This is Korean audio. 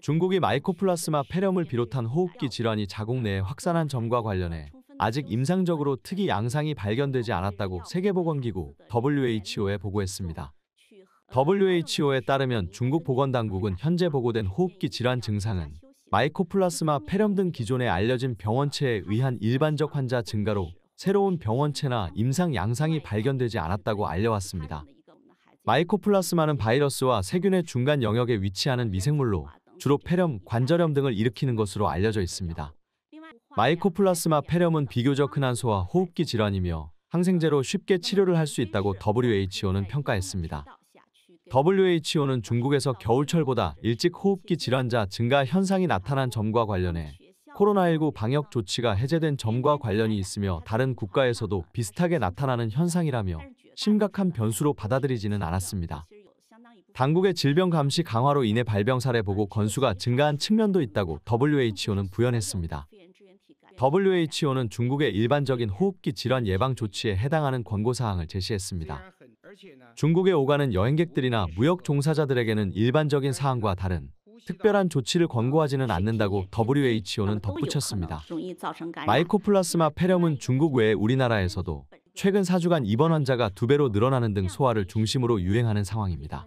중국이 마이코플라스마 그 폐렴을 비롯한 호흡기 질환이 자궁 내에 어, 확산한 점과 그 관련해 아직 임상적으로 특이 양상이 발견되지 않았다고 세계보건기구 WHO에 그 보고했습니다. WHO에 따르면 중국 보건당국은 현재 보고된 호흡기 질환 증상은 마이코플라스마 폐렴 등 기존에 알려진 병원체에 의한 일반적 환자 증가로 그렇죠. 새로운 병원체나 임상 양상이 발견되지 않았다고 알려왔습니다. 마이코플라스마는 바이러스와 세균의 중간 영역에 위치하는 미생물로 주로 폐렴, 관절염 등을 일으키는 것으로 알려져 있습니다. 마이코플라스마 폐렴은 비교적 흔한 소와 호흡기 질환이며 항생제로 쉽게 치료를 할 수 있다고 WHO는 평가했습니다. WHO는 중국에서 겨울철보다 일찍 호흡기 질환자 증가 현상이 나타난 점과 관련해 코로나19 방역 조치가 해제된 점과 관련이 있으며 다른 국가에서도 비슷하게 나타나는 현상이라며 심각한 변수로 받아들이지는 않았습니다. 당국의 질병 감시 강화로 인해 발병 사례 보고 건수가 증가한 측면도 있다고 WHO는 부연했습니다. WHO는 중국의 일반적인 호흡기 질환 예방 조치에 해당하는 권고 사항을 제시했습니다. 중국에 오가는 여행객들이나 무역 종사자들에게는 일반적인 사항과 다른 특별한 조치를 권고하지는 않는다고 WHO는 덧붙였습니다. 마이코플라스마 폐렴은 중국 외 우리나라에서도 최근 4주간 입원 환자가 두배로 늘어나는 등소화를 중심으로 유행하는 상황입니다.